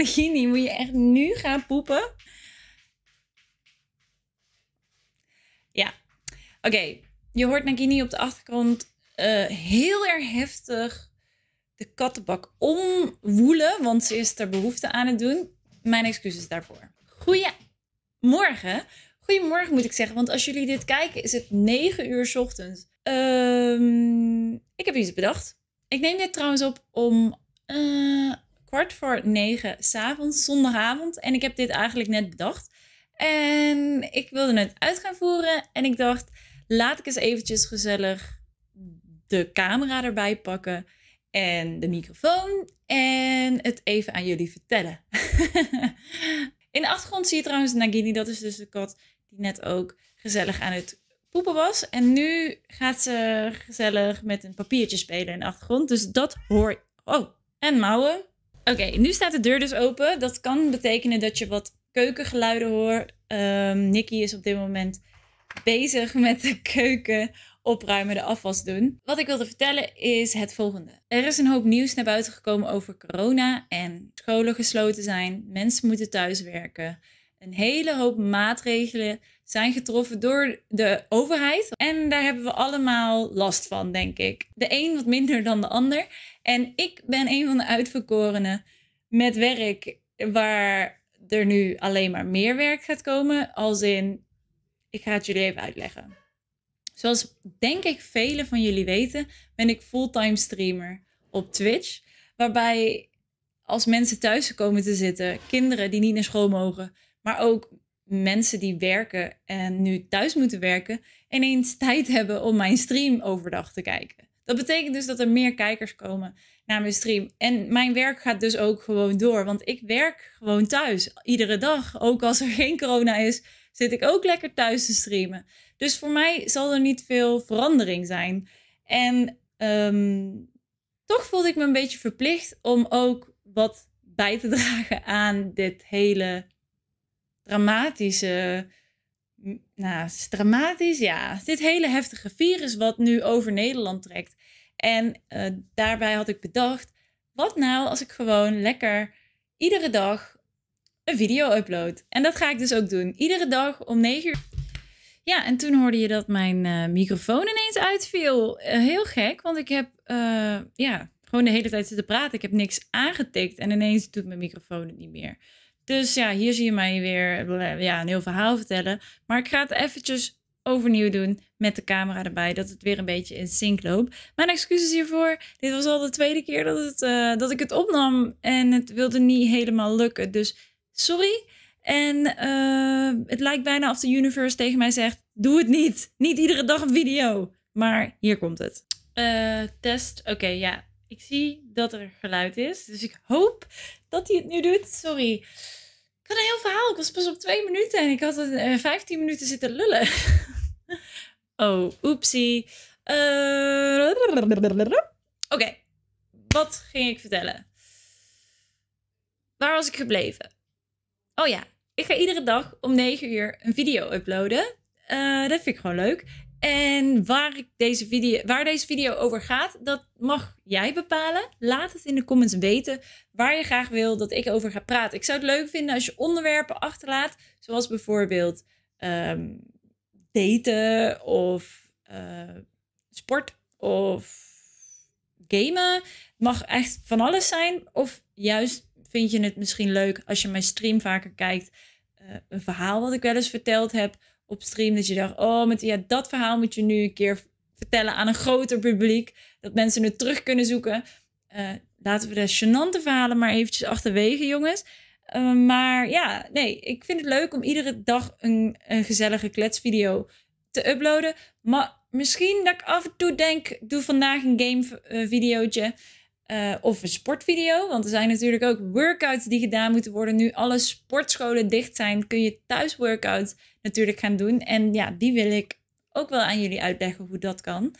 Nagini, moet je echt nu gaan poepen? Ja. Oké, je hoort Nagini op de achtergrond eh, heel erg heftig de kattenbak omwoelen, want ze is er behoefte aan het doen. Mijn excuses daarvoor. Goedemorgen. Goedemorgen moet ik zeggen, want als jullie dit kijken is het 9 uur ochtends. Ehm, ik heb iets bedacht. Ik neem dit trouwens op om eh, kwart voor negen s'avonds, zondagavond. En ik heb dit eigenlijk net bedacht. En ik wilde het uit gaan voeren. En ik dacht, laat ik eens eventjes gezellig de camera erbij pakken. En de microfoon. En het even aan jullie vertellen. In de achtergrond zie je trouwens Nagini. Dat is dus de kat die net ook gezellig aan het poepen was. En nu gaat ze gezellig met een papiertje spelen in de achtergrond. Dus dat hoor je. Oh, en mouwen. Oké, nu staat de deur dus open. Dat kan betekenen dat je wat keukengeluiden hoort. Um, ehm, Nicky is op dit moment bezig met de keuken opruimen, de afwas doen. Wat ik wilde vertellen is het volgende. Er is een hoop nieuws naar buiten gekomen over corona en scholen gesloten zijn, mensen moeten thuis werken een hele hoop maatregelen zijn getroffen door de overheid. En daar hebben we allemaal last van, denk ik. De een wat minder dan de ander. En ik ben een van de uitverkorenen met werk waar er nu alleen maar meer werk gaat komen. Als in, ik ga het jullie even uitleggen. Zoals denk ik velen van jullie weten, ben ik fulltime streamer op Twitch. Waarbij als mensen thuis komen te zitten, kinderen die niet naar school mogen, maar ook mensen die werken en nu thuis moeten werken, ineens tijd hebben om mijn stream overdag te kijken. Dat betekent dus dat er meer kijkers komen naar mijn stream. En mijn werk gaat dus ook gewoon door, want ik werk gewoon thuis iedere dag. Ook als er geen corona is, zit ik ook lekker thuis te streamen. Dus voor mij zal er niet veel verandering zijn. En ehm, toch voelde ik me een beetje verplicht om ook wat bij te dragen aan dit hele dramatische. Nou, dramatisch, ja. Dit hele heftige virus wat nu over Nederland trekt. En eh, daarbij had ik bedacht: wat nou als ik gewoon lekker iedere dag een video upload? En dat ga ik dus ook doen. Iedere dag om 9 uur. Ja, en toen hoorde je dat mijn eh, microfoon ineens uitviel. Eh, heel gek, want ik heb ja, gewoon de hele tijd zitten praten. Ik heb niks aangetikt en ineens doet mijn microfoon het niet meer. Dus ja, hier zie je mij weer ja, een heel verhaal vertellen. Maar ik ga het eventjes overnieuw doen met de camera erbij, dat het weer een beetje in sync loopt. Mijn excuses hiervoor. Dit was al de tweede keer dat, het, eh, dat ik het opnam en het wilde niet helemaal lukken. Dus sorry. En eh, het lijkt bijna alsof de universe tegen mij zegt: doe het niet. Niet iedere dag een video. Maar hier komt het. Eh, test. Oké, ja. Ik zie dat er geluid is, dus ik hoop dat hij het nu doet. Sorry. Ik had een heel verhaal. Ik was pas op twee minuten en ik had het, 15 eh, minuten zitten lullen. oh, oepsie. Eh, Oké, wat ging ik vertellen? Waar was ik gebleven? Oh ja, ik ga iedere dag om 9 uur een video uploaden. Eh, dat vind ik gewoon leuk. En waar, ik deze video, waar deze video over gaat, dat mag jij bepalen. Laat het in de comments weten waar je graag wil dat ik over ga praten. Ik zou het leuk vinden als je onderwerpen achterlaat, zoals bijvoorbeeld ehm, daten of eh, sport of gamen. Het mag echt van alles zijn. Of juist vind je het misschien leuk als je mijn stream vaker kijkt. Eh, een verhaal wat ik wel eens verteld heb op stream. Dat je dacht, oh, met, ja, dat verhaal moet je nu een keer vertellen aan een groter publiek. Dat mensen het terug kunnen zoeken. Eh, laten we de gênante verhalen maar eventjes achterwege, jongens. Eh, maar ja, nee, ik vind het leuk om iedere dag een, een gezellige kletsvideo te uploaden. Maar misschien dat ik af en toe denk, doe vandaag een game uh, eh, videootje. Eh, of een sportvideo. Want er zijn natuurlijk ook workouts die gedaan moeten worden. Nu alle sportscholen dicht zijn, kun je thuis workouts natuurlijk gaan doen. En ja, die wil ik ook wel aan jullie uitleggen hoe dat kan.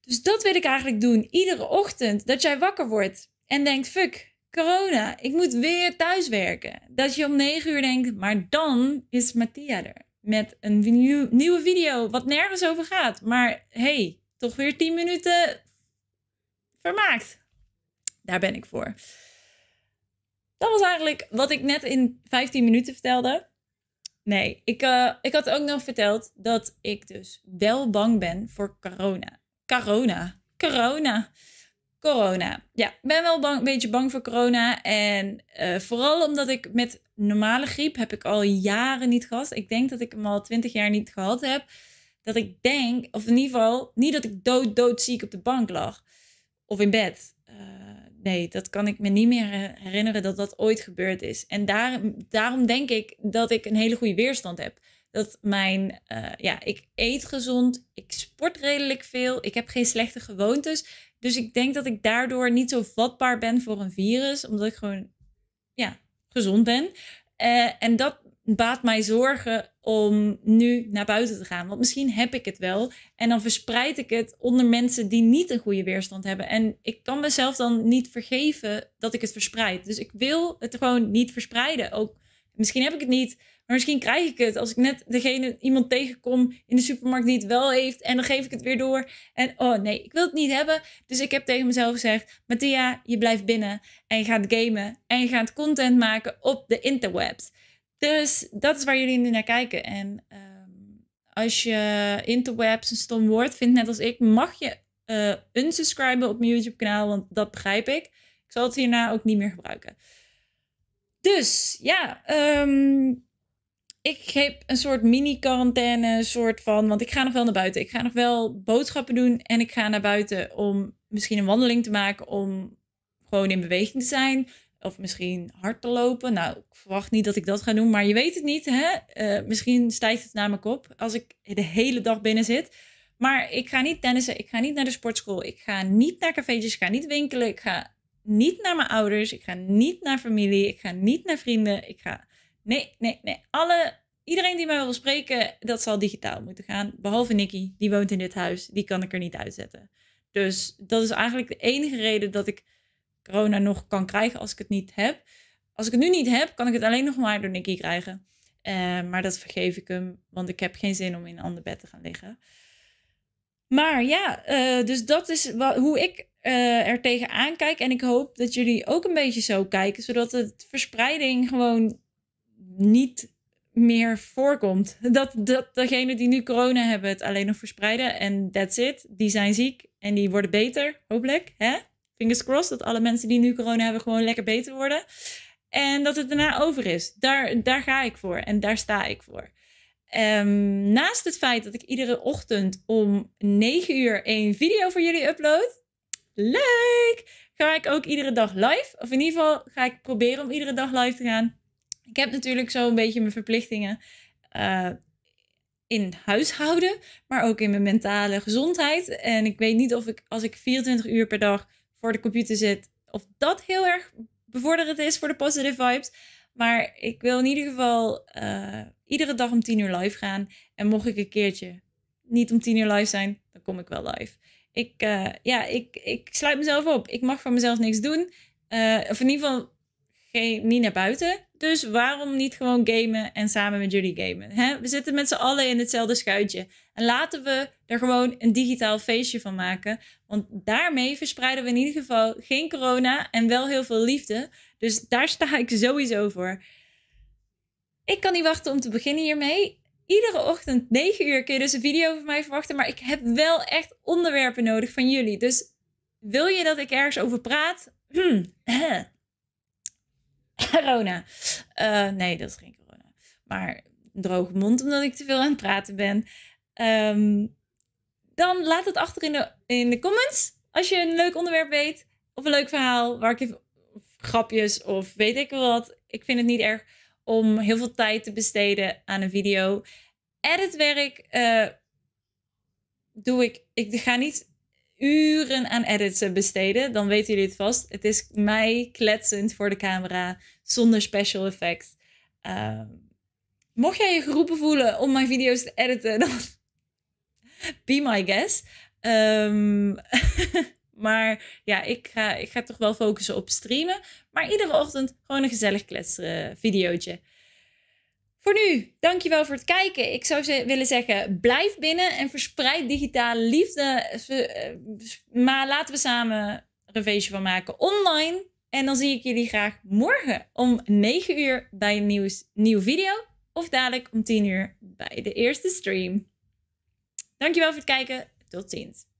Dus dat wil ik eigenlijk doen. Iedere ochtend dat jij wakker wordt en denkt: fuck, corona, ik moet weer thuis werken. Dat je om negen uur denkt, maar dan is Mattia er. Met een nieuwe video, wat nergens over gaat. Maar hey, toch weer 10 minuten vermaakt. Daar ben ik voor. Dat was eigenlijk wat ik net in 15 minuten vertelde. Nee, ik, eh, ik had ook nog verteld dat ik dus wel bang ben voor corona. Corona. Corona. Corona. Ja, ik ben wel bang, een beetje bang voor corona. En eh, vooral omdat ik met normale griep heb ik al jaren niet gehad. Ik denk dat ik hem al 20 jaar niet gehad heb. Dat ik denk, of in ieder geval, niet dat ik dood, doodziek op de bank lag of in bed. Eh, nee, dat kan ik me niet meer eh, herinneren dat dat ooit gebeurd is. En daarom denk ik dat ik een hele goede weerstand heb. Dat mijn, eh, ja, ik eet gezond, ik sport redelijk veel, ik heb geen slechte gewoontes. Dus ik denk dat ik daardoor niet zo vatbaar ben voor een virus, omdat ik gewoon, ja, gezond ben. en dat, baat mij zorgen om nu naar buiten te gaan. Want misschien heb ik het wel. En dan verspreid ik het onder mensen die niet een goede weerstand hebben. En ik kan mezelf dan niet vergeven dat ik het verspreid. Dus ik wil het gewoon niet verspreiden. Ook misschien heb ik het niet. Maar misschien krijg ik het als ik net degene iemand tegenkom in de supermarkt die het wel heeft. En dan geef ik het weer door. En oh nee, ik wil het niet hebben. Dus ik heb tegen mezelf gezegd: Mattia, je blijft binnen. En je gaat gamen. En je gaat content maken op de interwebs. Dus dat is waar jullie nu naar kijken. En ehm, als je interwebs een stom woord vindt, net als ik, mag je uh, unsubscriben op mijn YouTube-kanaal, want dat begrijp ik. Ik zal het hierna ook niet meer gebruiken. Dus ja, ehm, ik heb een soort mini-quarantaine, soort van. Want ik ga nog wel naar buiten. Ik ga nog wel boodschappen doen en ik ga naar buiten om misschien een wandeling te maken, om gewoon in beweging te zijn. Of misschien hard te lopen. Nou, ik verwacht niet dat ik dat ga doen, maar je weet het niet. Hè? Eh, misschien stijgt het naar mijn op als ik de hele dag binnen zit. Maar ik ga niet tennissen, ik ga niet naar de sportschool, ik ga niet naar cafetjes, ik ga niet winkelen, ik ga niet naar mijn ouders, ik ga niet naar familie, ik ga niet naar vrienden, ik ga... Nee, nee, nee. Alle, iedereen die mij wil spreken, dat zal digitaal moeten gaan. Behalve Nikki. die woont in dit huis, die kan ik er niet uitzetten. Dus dat is eigenlijk de enige reden dat ik corona nog kan krijgen als ik het niet heb. Als ik het nu niet heb, kan ik het alleen nog maar door Nicky krijgen. Eh, maar dat vergeef ik hem, want ik heb geen zin om in een ander bed te gaan liggen. Maar ja, eh, dus dat is hoe ik uh, er tegenaan kijk. En ik hoop dat jullie ook een beetje zo kijken, zodat het verspreiding gewoon niet meer voorkomt. Dat, dat degenen die nu corona hebben het alleen nog verspreiden en that's it. Die zijn ziek en die worden beter, hopelijk. Hè? fingers crossed, dat alle mensen die nu corona hebben gewoon lekker beter worden. En dat het daarna over is. Daar, daar ga ik voor en daar sta ik voor. Ehm, naast het feit dat ik iedere ochtend om 9 uur een video voor jullie upload. Leuk! Ga ik ook iedere dag live. Of in ieder geval ga ik proberen om iedere dag live te gaan. Ik heb natuurlijk zo een beetje mijn verplichtingen uh, in huishouden. Maar ook in mijn mentale gezondheid. En ik weet niet of ik als ik 24 uur per dag voor de computer zit. Of dat heel erg bevorderend is voor de positive vibes. Maar ik wil in ieder geval eh, iedere dag om tien uur live gaan. En mocht ik een keertje niet om 10 uur live zijn, dan kom ik wel live. Ik, eh, ja, ik, ik sluit mezelf op. Ik mag van mezelf niks doen. Eh, of in ieder geval geen, niet naar buiten. Dus waarom niet gewoon gamen en samen met jullie gamen? Hè? We zitten met z'n allen in hetzelfde schuitje. En laten we er gewoon een digitaal feestje van maken. Want daarmee verspreiden we in ieder geval geen corona en wel heel veel liefde. Dus daar sta ik sowieso voor. Ik kan niet wachten om te beginnen hiermee. Iedere ochtend 9 uur kun je dus een video van mij verwachten. Maar ik heb wel echt onderwerpen nodig van jullie. Dus wil je dat ik ergens over praat? Hmm. corona. Eh, nee, dat is geen corona. Maar een droge mond omdat ik te veel aan het praten ben. Ehm, dan laat het achter in de, in de comments als je een leuk onderwerp weet. Of een leuk verhaal waar ik grapjes of weet ik wat. Ik vind het niet erg om heel veel tijd te besteden aan een video. Editwerk uh, eh, doe ik. Ik ga niet uren aan editen besteden, dan weten jullie het vast. Het is mij kletsend voor de camera, zonder special effects. Ehm, mocht jij je geroepen voelen om mijn video's te editen, dan be my guest. Ehm, maar ja, ik ga, ik ga toch wel focussen op streamen. Maar iedere ochtend gewoon een gezellig kletsen eh, videootje. Voor nu, dankjewel voor het kijken. Ik zou ze willen zeggen, blijf binnen en verspreid digitale liefde. Eh, maar laten we samen een feestje van maken online. En dan zie ik jullie graag morgen om 9 uur bij een nieuwe video. Of dadelijk om 10 uur bij de eerste stream. Dankjewel voor het kijken. Tot ziens.